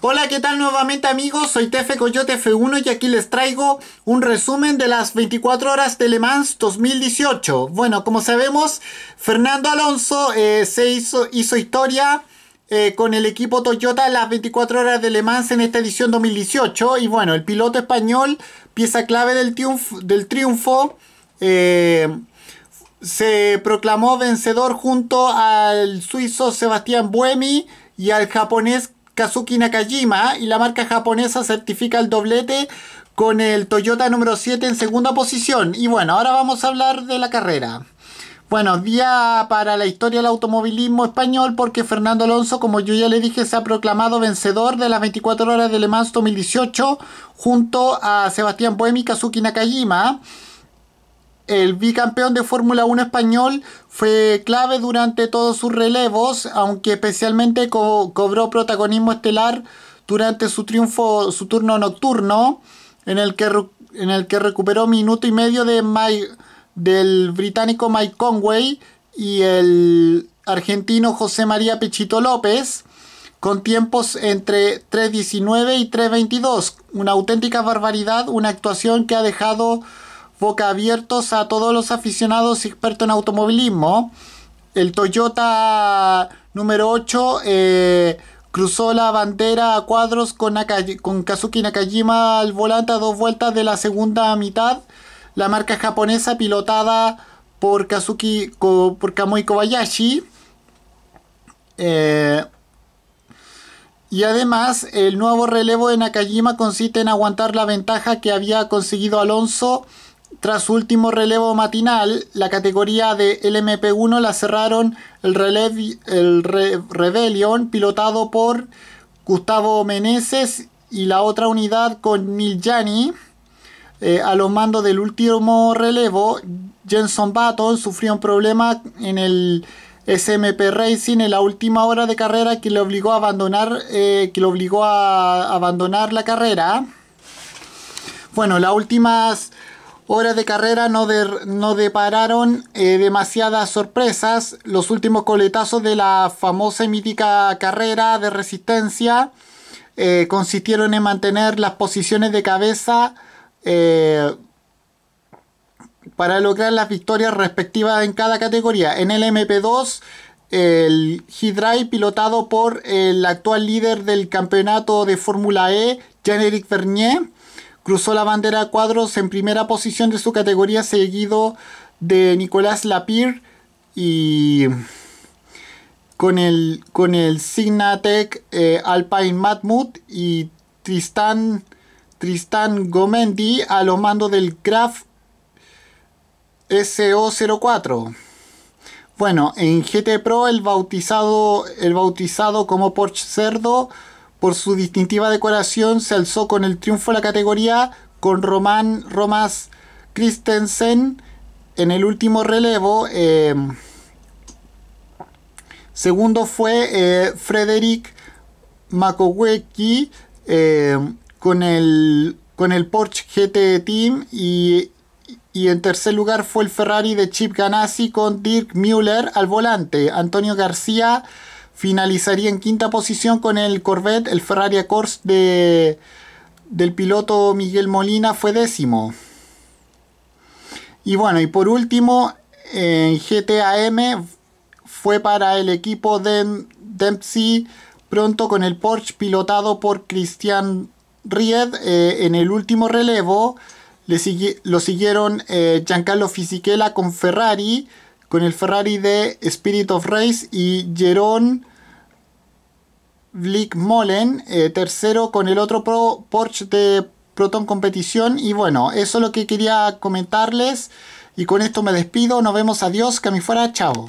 Hola, ¿qué tal nuevamente amigos? Soy Tefe Coyote F1 y aquí les traigo un resumen de las 24 horas de Le Mans 2018. Bueno, como sabemos, Fernando Alonso eh, se hizo, historia eh, con el equipo Toyota en las 24 horas de Le Mans en esta edición 2018. Y bueno, el piloto español, pieza clave del, triunfo, eh, se proclamó vencedor junto al suizo Sebastián Buemi y al japonés Kazuki Nakajima ¿eh? y la marca japonesa certifica el doblete con el Toyota número 7 en segunda posición. Y bueno, ahora vamos a hablar de la carrera. Bueno, día para la historia del automovilismo español porque Fernando Alonso, como yo ya le dije, se ha proclamado vencedor de las 24 horas de Le Mans 2018 junto a Sebastián Buemi y Kazuki Nakajima. El bicampeón de Fórmula 1 español fue clave durante todos sus relevos, aunque especialmente cobró protagonismo estelar durante su triunfo, su turno nocturno, en el que, en el que recuperó minuto y medio de del británico Mike Conway y el argentino José María Pechito López, con tiempos entre 3.19 y 3.22. Una auténtica barbaridad, una actuación que ha dejado boca abiertos a todos los aficionados y expertos en automovilismo. El Toyota número 8 eh, cruzó la bandera a cuadros con, Kazuki Nakajima al volante a dos vueltas de la segunda mitad. La marca japonesa pilotada por Kazuki por Kamui Kobayashi. Eh, y además, el nuevo relevo de Nakajima consiste en aguantar la ventaja que había conseguido Alonso tras su último relevo matinal, la categoría de LMP1 la cerraron el, el Rebellion, pilotado por Gustavo Meneses, y la otra unidad con Neil Gianni. Eh, a los mandos del último relevo, Jenson Button sufrió un problema en el SMP Racing en la última hora de carrera que le obligó a abandonar, eh, que le obligó a abandonar la carrera. Bueno, las últimas horas de carrera no, no depararon eh, demasiadas sorpresas. Los últimos coletazos de la famosa y mítica carrera de resistencia eh, consistieron en mantener las posiciones de cabeza eh, para lograr las victorias respectivas en cada categoría. En el MP2, el G-Drive pilotado por el actual líder del campeonato de Fórmula E, Jean-Éric Vernier, Cruzó la bandera cuadros en primera posición de su categoría, seguido de Nicolás Lapir. y con el, con el Signatec eh, Alpine Matmut y Tristan Gomendi a los mandos del Graf SO04. Bueno, en GT Pro el bautizado, el bautizado como Porsche Cerdo por su distintiva decoración se alzó con el triunfo la categoría con Román Romas Christensen en el último relevo. Em, segundo fue eh, Frederick Makowecki em, con, el, con el Porsche GT Team y, y en tercer lugar fue el Ferrari de Chip Ganassi con Dirk Müller al volante. Antonio García finalizaría en quinta posición con el Corvette, el Ferrari Corse de, del piloto Miguel Molina fue décimo. Y bueno, y por último, en GTAM fue para el equipo de Dempsey pronto con el Porsche pilotado por Cristian Ried eh, en el último relevo. Le lo siguieron eh, Giancarlo Fisichella con Ferrari con el Ferrari de Spirit of Race y Jerón Blick eh, tercero con el otro Pro Porsche de Proton Competición. Y bueno, eso es lo que quería comentarles. Y con esto me despido, nos vemos, adiós, que a fuera, chao.